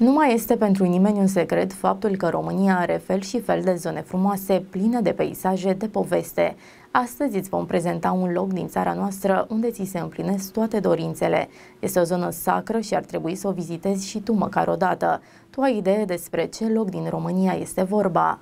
Nu mai este pentru nimeni un secret faptul că România are fel și fel de zone frumoase, pline de peisaje, de poveste. Astăzi îți vom prezenta un loc din țara noastră unde ți se împlinesc toate dorințele. Este o zonă sacră și ar trebui să o vizitezi și tu măcar o dată. Tu ai idee despre ce loc din România este vorba.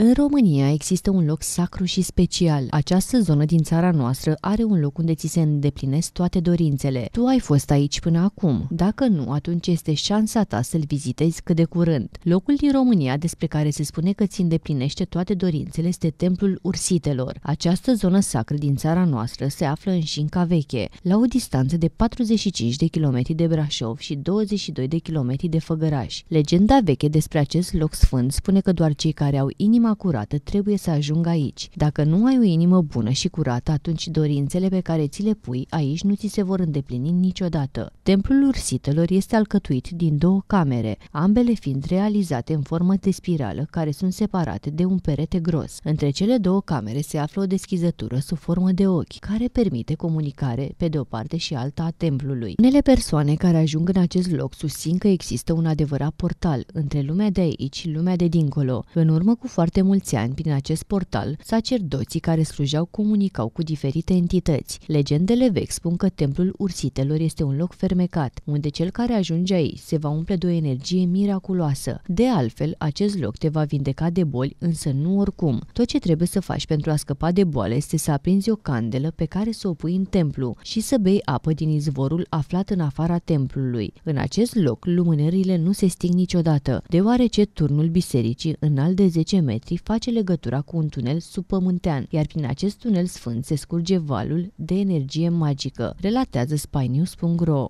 În România există un loc sacru și special. Această zonă din țara noastră are un loc unde ți se îndeplinesc toate dorințele. Tu ai fost aici până acum. Dacă nu, atunci este șansa ta să-l vizitezi cât de curând. Locul din România despre care se spune că ți îndeplinește toate dorințele este Templul Ursitelor. Această zonă sacră din țara noastră se află în Șinca Veche, la o distanță de 45 de kilometri de Brașov și 22 de kilometri de Făgăraș. Legenda veche despre acest loc sfânt spune că doar cei care au inima inima curată trebuie să ajungă aici. Dacă nu ai o inimă bună și curată, atunci dorințele pe care ți le pui aici nu ți se vor îndeplini niciodată. Templul ursitelor este alcătuit din două camere, ambele fiind realizate în formă de spirală, care sunt separate de un perete gros. Între cele două camere se află o deschizătură sub formă de ochi, care permite comunicare pe de o parte și alta a templului. Unele persoane care ajung în acest loc susțin că există un adevărat portal între lumea de aici și lumea de dincolo. În urmă cu foarte de mulți ani prin acest portal, sacerdoții care slujeau comunicau cu diferite entități. Legendele vechi spun că templul ursitelor este un loc fermecat, unde cel care ajunge aici se va umple de o energie miraculoasă. De altfel, acest loc te va vindeca de boli, însă nu oricum. Tot ce trebuie să faci pentru a scăpa de boală este să aprinzi o candelă pe care să o pui în templu și să bei apă din izvorul aflat în afara templului. În acest loc, lumânările nu se sting niciodată, deoarece turnul bisericii, înalt de 10 metri, face legătura cu un tunel subpământean, iar prin acest tunel sfânt se scurge valul de energie magică, relatează spynews.ro.